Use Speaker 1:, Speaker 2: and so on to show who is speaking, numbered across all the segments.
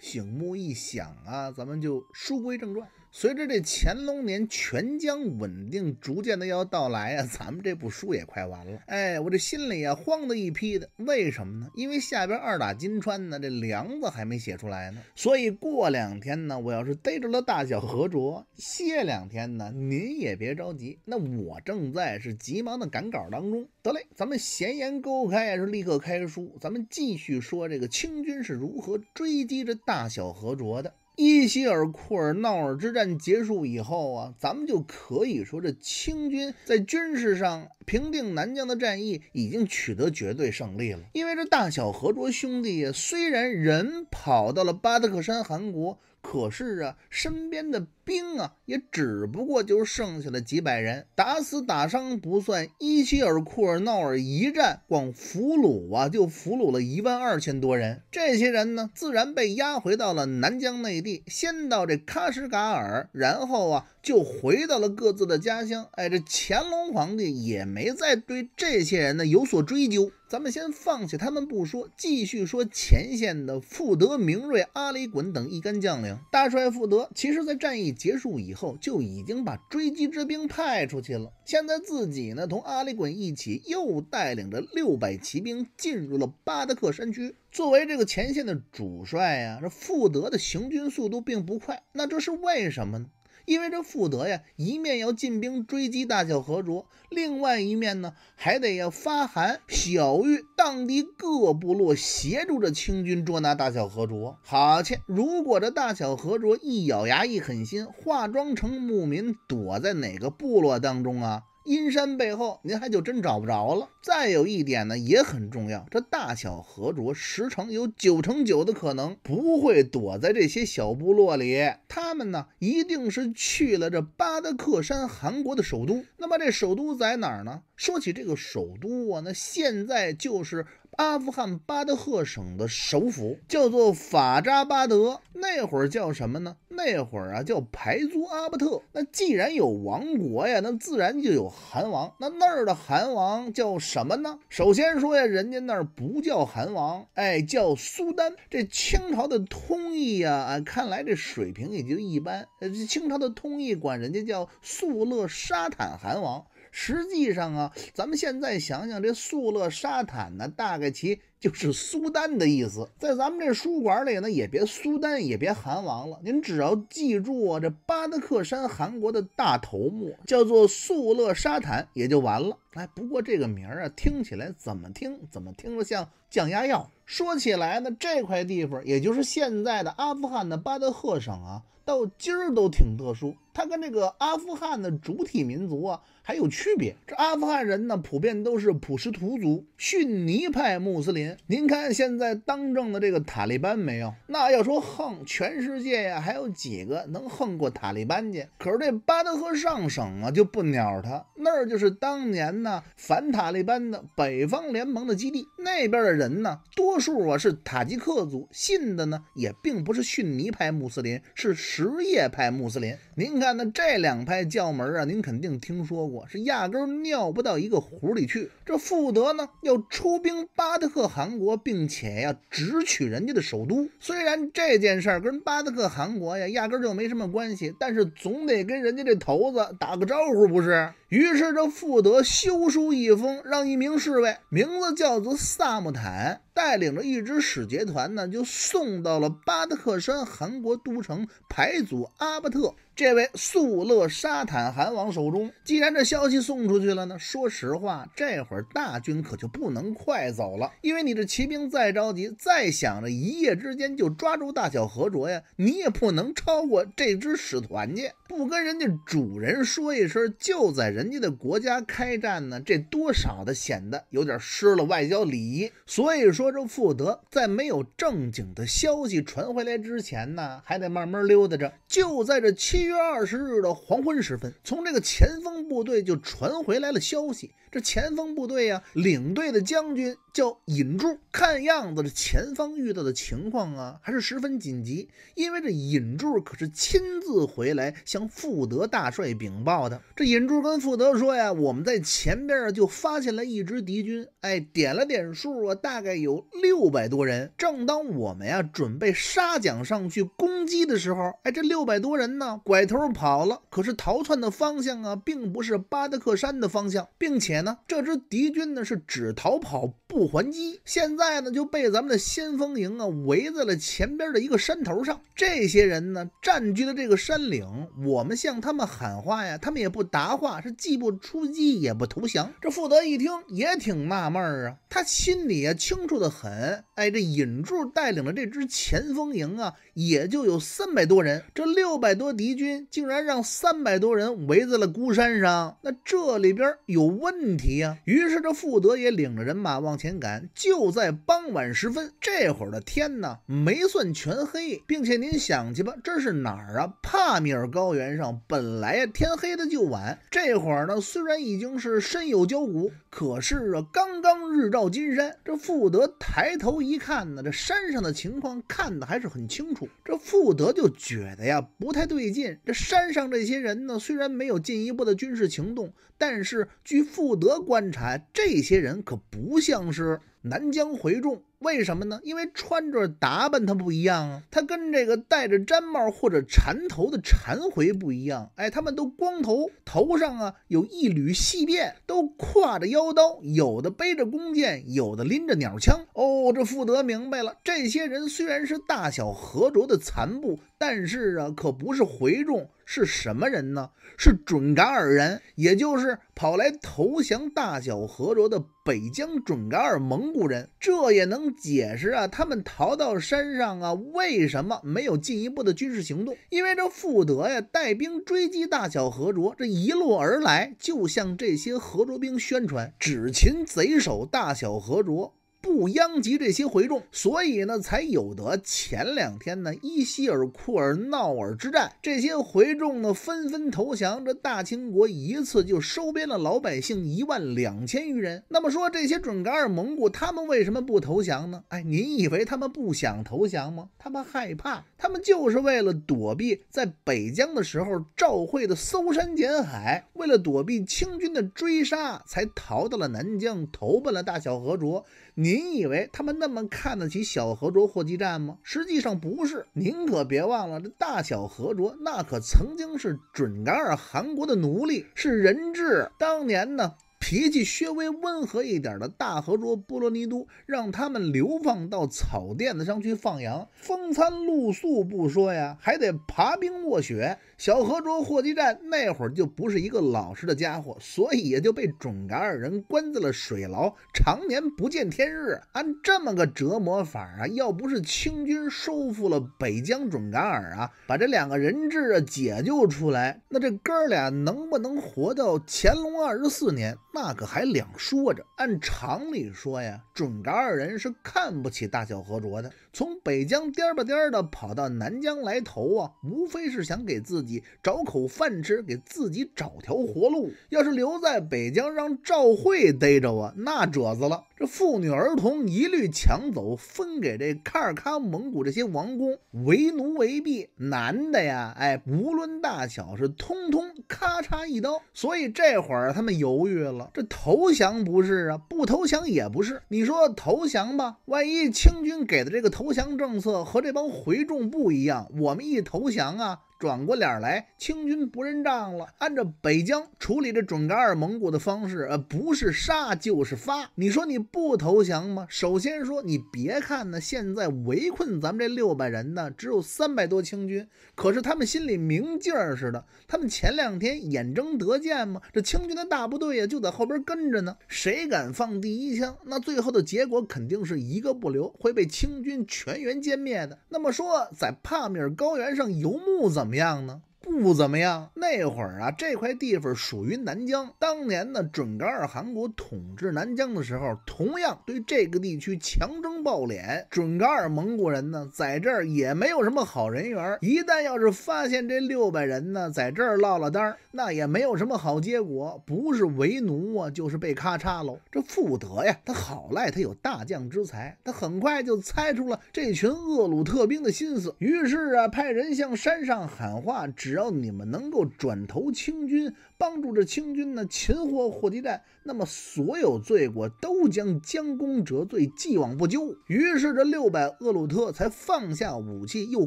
Speaker 1: 醒目一响啊，咱们就书归正传。随着这乾隆年全疆稳定逐渐的要到来啊，咱们这部书也快完了。哎，我这心里啊慌的一批的，为什么呢？因为下边二打金川呢，这梁子还没写出来呢。所以过两天呢，我要是逮着了大小和卓，歇两天呢，您也别着急。那我正在是急忙的赶稿当中。得嘞，咱们闲言勾开是立刻开书，咱们继续说这个清军是如何追击这大小和卓的。伊希尔库尔闹尔之战结束以后啊，咱们就可以说，这清军在军事上平定南疆的战役已经取得绝对胜利了。因为这大小和卓兄弟虽然人跑到了巴德克山汗国。可是啊，身边的兵啊，也只不过就剩下了几百人，打死打伤不算，伊希尔库尔闹尔一战，光俘虏啊，就俘虏了一万二千多人。这些人呢，自然被押回到了南疆内地，先到这喀什噶尔，然后啊。就回到了各自的家乡。哎，这乾隆皇帝也没再对这些人呢有所追究。咱们先放下他们不说，继续说前线的富德、明瑞、阿里衮等一干将领。大帅富德其实在战役结束以后就已经把追击之兵派出去了。现在自己呢，同阿里衮一起又带领着六百骑兵进入了巴达克山区。作为这个前线的主帅呀，这富德的行军速度并不快。那这是为什么呢？因为这富德呀，一面要进兵追击大小和卓，另外一面呢，还得要发函晓谕当地各部落，协助这清军捉拿大小和卓。好去，如果这大小和卓一咬牙一狠心，化妆成牧民躲在哪个部落当中啊？阴山背后，您还就真找不着了。再有一点呢，也很重要。这大小和卓十成有九成九的可能不会躲在这些小部落里，他们呢一定是去了这巴德克山汗国的首都。那么这首都在哪儿呢？说起这个首都啊，那现在就是。阿富汗巴德赫省的首府叫做法扎巴德，那会儿叫什么呢？那会儿啊叫排租阿巴特。那既然有王国呀，那自然就有韩王。那那儿的韩王叫什么呢？首先说呀，人家那儿不叫韩王，哎，叫苏丹。这清朝的通译呀，看来这水平也就一般。呃，清朝的通译管人家叫素勒沙坦汗王。实际上啊，咱们现在想想，这素勒沙坦呢，大概其。就是苏丹的意思，在咱们这书馆里呢，也别苏丹，也别韩王了。您只要记住，啊，这巴德克山韩国的大头目叫做素勒沙坦，也就完了。哎，不过这个名儿啊，听起来怎么听怎么听着像降压药。说起来呢，这块地方，也就是现在的阿富汗的巴德赫省啊，到今儿都挺特殊，它跟这个阿富汗的主体民族啊还有区别。这阿富汗人呢，普遍都是普什图族、逊尼派穆斯林。您看现在当政的这个塔利班没有？那要说横，全世界呀还有几个能横过塔利班去？可是这巴德赫上省啊就不鸟他，那儿就是当年呢反塔利班的北方联盟的基地。那边的人呢，多数啊是塔吉克族，信的呢也并不是逊尼派穆斯林，是什叶派穆斯林。您看呢这两派教门啊，您肯定听说过，是压根尿不到一个壶里去。这富德呢要出兵巴德赫。韩国，并且要直取人家的首都。虽然这件事儿跟巴德克韩国呀压根儿就没什么关系，但是总得跟人家这头子打个招呼，不是？于是这富德修书一封，让一名侍卫，名字叫做萨姆坦。带领着一支使节团呢，就送到了巴德克山韩国都城排祖阿巴特这位素勒沙坦韩王手中。既然这消息送出去了呢，说实话，这会儿大军可就不能快走了，因为你这骑兵再着急，再想着一夜之间就抓住大小和卓呀，你也不能超过这支使团去，不跟人家主人说一声，就在人家的国家开战呢，这多少的显得有点失了外交礼仪。所以说。这富德在没有正经的消息传回来之前呢，还得慢慢溜达着。就在这七月二十日的黄昏时分，从这个前锋部队就传回来了消息。这前锋部队呀，领队的将军叫尹柱，看样子这前方遇到的情况啊，还是十分紧急。因为这尹柱可是亲自回来向富德大帅禀报的。这尹柱跟富德说呀：“我们在前边就发现了一支敌军，哎，点了点数啊，大概有。”六百多人，正当我们呀准备杀将上去攻击的时候，哎，这六百多人呢拐头跑了。可是逃窜的方向啊，并不是巴德克山的方向，并且呢，这支敌军呢是只逃跑不还击。现在呢，就被咱们的先锋营啊围在了前边的一个山头上。这些人呢占据了这个山岭，我们向他们喊话呀，他们也不答话，是既不出击也不投降。这富德一听也挺纳闷儿啊，他心里啊清楚的。很。哎，这尹柱带领的这支前锋营啊，也就有三百多人。这六百多敌军竟然让三百多人围在了孤山上，那这里边有问题啊。于是这傅德也领着人马往前赶。就在傍晚时分，这会儿的天呢，没算全黑，并且您想去吧，这是哪儿啊？帕米尔高原上本来天黑的就晚，这会儿呢虽然已经是深有焦骨，可是啊刚刚日照金山，这傅德。抬头一看呢，这山上的情况看得还是很清楚。这富德就觉得呀，不太对劲。这山上这些人呢，虽然没有进一步的军事行动，但是据富德观察，这些人可不像是。南疆回众为什么呢？因为穿着打扮他不一样啊，他跟这个戴着毡帽或者缠头的缠回不一样。哎，他们都光头，头上啊有一缕细辫，都挎着腰刀，有的背着弓箭，有的拎着鸟枪。哦，这富德明白了，这些人虽然是大小和卓的残部，但是啊，可不是回众，是什么人呢？是准噶尔人，也就是跑来投降大小和卓的北疆准噶尔蒙古人，这也能解释啊，他们逃到山上啊，为什么没有进一步的军事行动？因为这富德呀，带兵追击大小和卓，这一路而来，就向这些和卓兵宣传，只擒贼首大小和卓。不殃及这些回众，所以呢，才有得前两天呢伊西尔库尔闹尔之战，这些回众呢纷纷投降。这大清国一次就收编了老百姓一万两千余人。那么说这些准噶尔蒙古他们为什么不投降呢？哎，您以为他们不想投降吗？他们害怕，他们就是为了躲避在北疆的时候赵会的搜山捡海，为了躲避清军的追杀，才逃到了南疆，投奔了大小和卓。您以为他们那么看得起小和卓货机站吗？实际上不是。您可别忘了，这大小和卓那可曾经是准噶尔汗国的奴隶，是人质。当年呢，脾气稍微温和一点的大和卓波罗尼都，让他们流放到草甸子上去放羊，风餐露宿不说呀，还得爬冰卧雪。小河卓霍基站那会儿就不是一个老实的家伙，所以也就被准噶尔人关在了水牢，常年不见天日。按这么个折磨法啊，要不是清军收复了北疆准噶尔啊，把这两个人质啊解救出来，那这哥俩能不能活到乾隆二十四年，那可还两说着。按常理说呀，准噶尔人是看不起大小河卓的。从北疆颠吧颠儿的跑到南疆来投啊，无非是想给自己找口饭吃，给自己找条活路。要是留在北疆，让赵慧逮着啊，那褶子了。这妇女儿童一律抢走，分给这喀尔喀蒙古这些王公为奴为婢。男的呀，哎，无论大小是通通咔嚓一刀。所以这会儿他们犹豫了，这投降不是啊，不投降也不是。你说投降吧，万一清军给的这个投降政策和这帮回众不一样，我们一投降啊。转过脸来，清军不认账了。按照北疆处理这准噶尔蒙古的方式，呃，不是杀就是发。你说你不投降吗？首先说，你别看呢，现在围困咱们这六百人呢，只有三百多清军。可是他们心里明镜儿似的，他们前两天眼睁得见吗？这清军的大部队呀，就在后边跟着呢。谁敢放第一枪，那最后的结果肯定是一个不留，会被清军全员歼灭的。那么说，在帕米尔高原上游牧怎？怎么样呢？不怎么样。那会儿啊，这块地方属于南疆。当年呢，准噶尔汗国统治南疆的时候，同样对这个地区强征暴敛。准噶尔蒙古人呢，在这儿也没有什么好人缘。一旦要是发现这六百人呢，在这儿落了单儿，那也没有什么好结果，不是为奴啊，就是被咔嚓喽。这傅德呀，他好赖他有大将之才，他很快就猜出了这群厄鲁特兵的心思，于是啊，派人向山上喊话，指。只要你们能够转投清军，帮助这清军呢擒获霍集占，那么所有罪过都将将功折罪，既往不咎。于是这六百厄鲁特才放下武器，又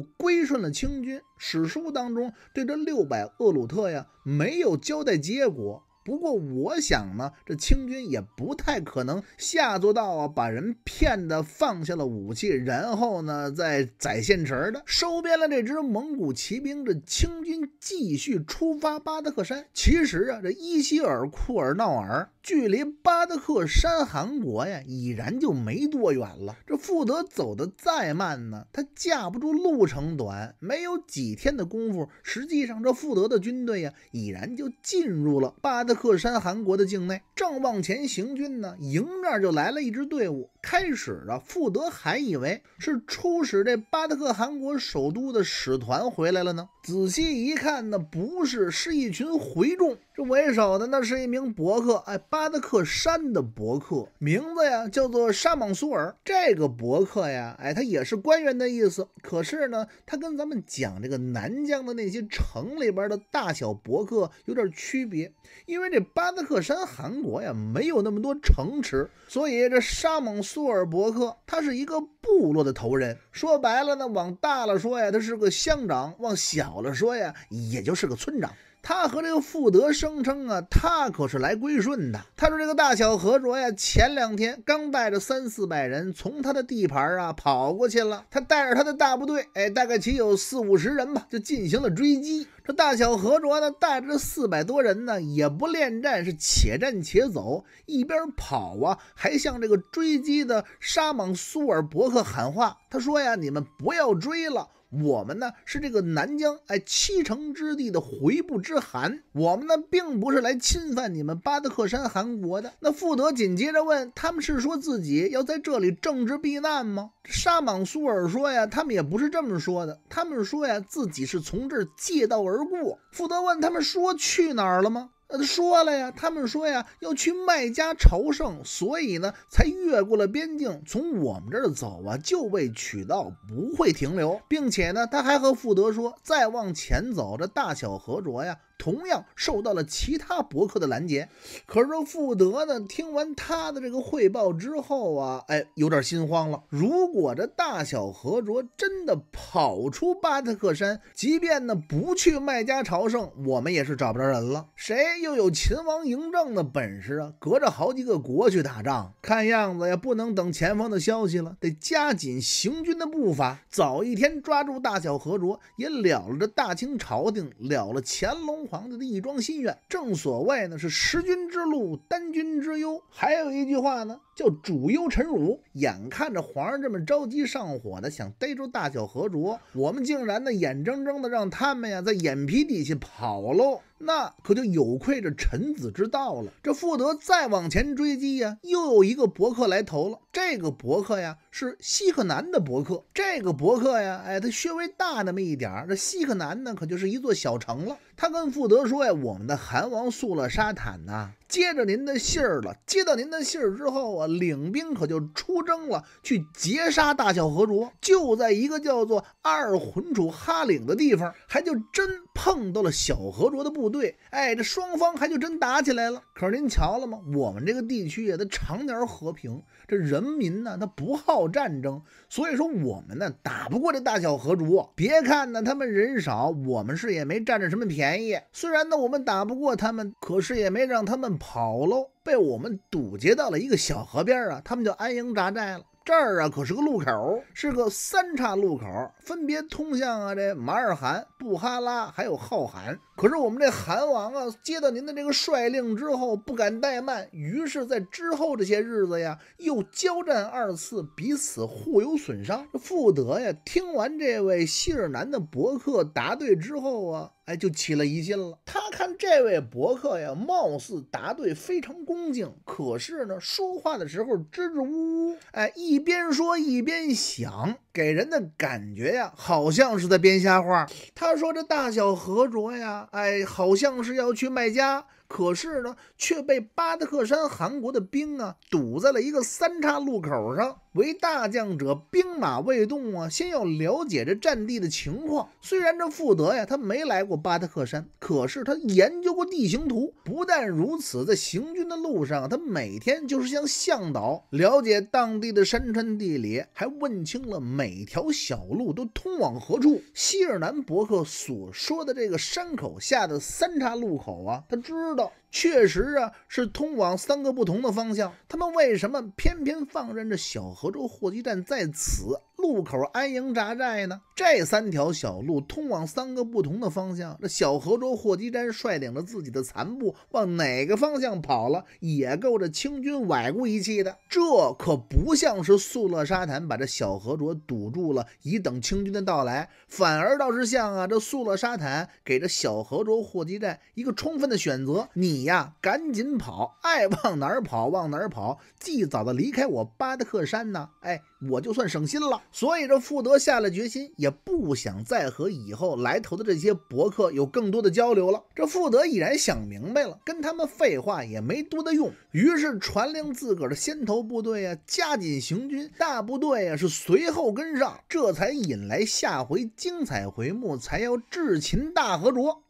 Speaker 1: 归顺了清军。史书当中对这六百厄鲁特呀没有交代结果。不过我想呢，这清军也不太可能下做到啊，把人骗的放下了武器，然后呢再宰现成的，收编了这支蒙古骑兵。这清军继续出发巴达克山。其实啊，这伊希尔库尔闹尔距离巴达克山汗国呀，已然就没多远了。这富德走的再慢呢，他架不住路程短，没有几天的功夫，实际上这富德的军队呀，已然就进入了巴达。克山韩国的境内，正往前行军呢，迎面就来了一支队伍。开始啊，富德还以为是出使这巴特克韩国首都的使团回来了呢。仔细一看，那不是，是一群回众。这为首的那是一名伯克，哎，巴德克山的伯克，名字呀叫做沙蒙苏尔。这个伯克呀，哎，他也是官员的意思。可是呢，他跟咱们讲这个南疆的那些城里边的大小伯克有点区别，因为这巴德克山韩国呀没有那么多城池，所以这沙蒙苏尔伯克他是一个部落的头人。说白了呢，往大了说呀，他是个乡长；往小。好了，说呀，也就是个村长。他和这个富德声称啊，他可是来归顺的。他说这个大小和卓呀，前两天刚带着三四百人从他的地盘啊跑过去了。他带着他的大部队，哎，大概其有四五十人吧，就进行了追击。这大小和卓呢，带着四百多人呢，也不恋战，是且战且走，一边跑啊，还向这个追击的沙蟒苏尔伯克喊话。他说呀，你们不要追了。我们呢是这个南疆哎七城之地的回部之汗，我们呢并不是来侵犯你们巴德克山汗国的。那富德紧接着问，他们是说自己要在这里政治避难吗？沙莽苏尔说呀，他们也不是这么说的，他们说呀自己是从这儿借道而过。富德问，他们说去哪儿了吗？他说了呀，他们说呀要去麦加朝圣，所以呢才越过了边境，从我们这儿走啊，就为取道，不会停留，并且呢他还和富德说，再往前走，这大小河卓呀。同样受到了其他博客的拦截。可是富德呢，听完他的这个汇报之后啊，哎，有点心慌了。如果这大小和卓真的跑出巴特克山，即便呢不去麦加朝圣，我们也是找不着人了。谁又有秦王嬴政的本事啊？隔着好几个国去打仗，看样子也不能等前方的消息了，得加紧行军的步伐，早一天抓住大小和卓，也了了这大清朝廷，了了乾隆。皇帝的一桩心愿，正所谓呢是食君之禄，担君之忧。还有一句话呢，叫主忧臣辱。眼看着皇上这么着急上火的想逮住大小和卓，我们竟然呢眼睁睁的让他们呀在眼皮底下跑喽，那可就有愧这臣子之道了。这傅德再往前追击呀，又有一个伯克来投了。这个伯克呀是西克南的伯克。这个伯克呀，哎，他稍微大那么一点儿。这西克南呢，可就是一座小城了。他跟富德说呀：“我们的韩王素勒沙坦呐，接着您的信儿了。接到您的信儿之后啊，领兵可就出征了，去截杀大小和卓。就在一个叫做二浑楚哈岭的地方，还就真碰到了小和卓的部队。哎，这双方还就真打起来了。可是您瞧了吗？我们这个地区也得常年和平。”这人民呢，他不好战争，所以说我们呢打不过这大小河族。别看呢他们人少，我们是也没占着什么便宜。虽然呢我们打不过他们，可是也没让他们跑喽，被我们堵截到了一个小河边啊，他们就安营扎寨了。这儿啊，可是个路口，是个三岔路口，分别通向啊这马尔罕、布哈拉，还有浩罕。可是我们这汗王啊，接到您的这个率令之后，不敢怠慢，于是在之后这些日子呀，又交战二次，彼此互有损伤。富德呀，听完这位希尔南的博客答对之后啊。哎，就起了疑心了。他看这位博客呀，貌似答对非常恭敬，可是呢，说话的时候支支吾吾。哎，一边说一边想，给人的感觉呀，好像是在编瞎话。他说这大小和卓呀，哎，好像是要去麦家，可是呢，却被巴德克山韩国的兵啊堵在了一个三岔路口上。为大将者，兵马未动啊，先要了解这战地的情况。虽然这富德呀，他没来过巴达克山，可是他研究过地形图。不但如此，在行军的路上，他每天就是像向导，了解当地的山川地理，还问清了每条小路都通往何处。希尔南伯克所说的这个山口下的三岔路口啊，他知道。确实啊，是通往三个不同的方向。他们为什么偏偏放任着小河州货机站在此？路口安营扎寨呢？这三条小路通往三个不同的方向。这小河卓霍基占率领着自己的残部往哪个方向跑了，也够这清军崴过一气的。这可不像是素勒沙坦把这小河卓堵住了，以等清军的到来，反而倒是像啊，这素勒沙坦给这小河卓霍基占一个充分的选择：你呀，赶紧跑，爱往哪儿跑往哪儿跑，尽早的离开我巴达克山呢？哎。我就算省心了，所以这富德下了决心，也不想再和以后来投的这些博客有更多的交流了。这富德已然想明白了，跟他们废话也没多大用，于是传令自个儿的先头部队啊，加紧行军，大部队啊是随后跟上，这才引来下回精彩回目，才要智擒大和卓，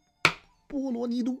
Speaker 1: 波罗尼都。